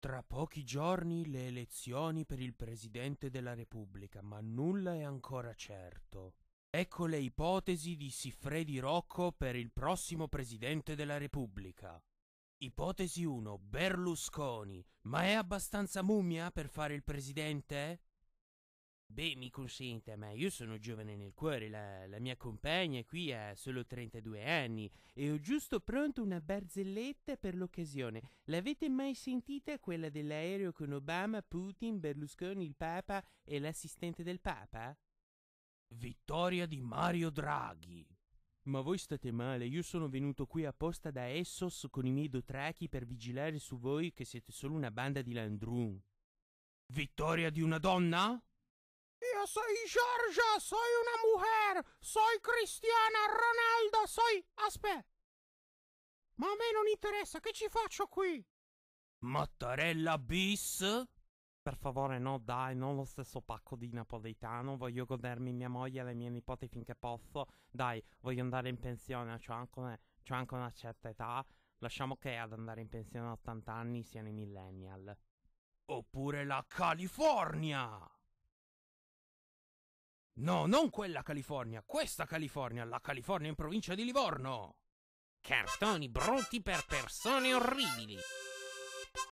Tra pochi giorni le elezioni per il Presidente della Repubblica, ma nulla è ancora certo. Ecco le ipotesi di Siffredi Rocco per il prossimo Presidente della Repubblica. Ipotesi 1. Berlusconi. Ma è abbastanza mummia per fare il Presidente? Beh, mi consenta, ma io sono giovane nel cuore, la, la, mia compagna qui ha solo 32 anni e ho giusto pronto una barzelletta per l'occasione. L'avete mai sentita quella dell'aereo con Obama, Putin, Berlusconi, il Papa e l'assistente del Papa? Vittoria di Mario Draghi. Ma voi state male, io sono venuto qui apposta da Essos con i miei dotrachi per vigilare su voi che siete solo una banda di landrun. Vittoria di una donna? Yo soy Georgia, soy una mujer, soy Cristiana Ronaldo, soy... Aspetta. Ma a me non interessa, che ci faccio qui? Mattarella bis? Per favore, no, dai, non lo stesso pacco di napoletano. Voglio godermi mia moglie e le mie nipoti finché posso. Dai, voglio andare in pensione, c'ho anche, c'ho anche una certa età. Lasciamo che ad andare in pensione a 80 anni siano i millennial. Oppure la California! No, non quella California, questa California, la California in provincia di Livorno. Cartoni brutti per persone orribili.